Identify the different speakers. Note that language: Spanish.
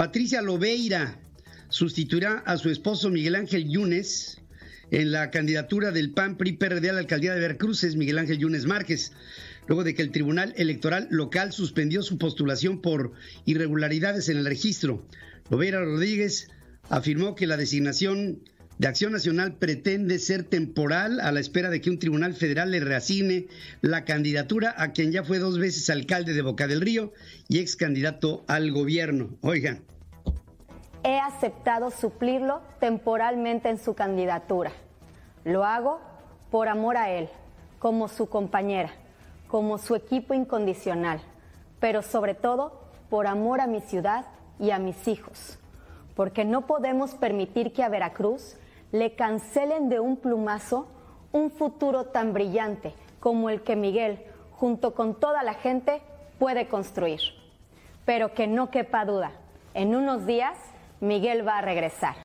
Speaker 1: Patricia Lobeira sustituirá a su esposo Miguel Ángel Yunes en la candidatura del PAN PRI PRD a la alcaldía de Veracruz, Miguel Ángel Yunes Márquez, luego de que el Tribunal Electoral Local suspendió su postulación por irregularidades en el registro. Lobeira Rodríguez afirmó que la designación de Acción Nacional pretende ser temporal a la espera de que un tribunal federal le reasigne la candidatura a quien ya fue dos veces alcalde de Boca del Río y ex candidato al gobierno. Oigan.
Speaker 2: He aceptado suplirlo temporalmente en su candidatura. Lo hago por amor a él, como su compañera, como su equipo incondicional, pero sobre todo por amor a mi ciudad y a mis hijos, porque no podemos permitir que a Veracruz le cancelen de un plumazo un futuro tan brillante como el que Miguel, junto con toda la gente, puede construir. Pero que no quepa duda, en unos días Miguel va a regresar.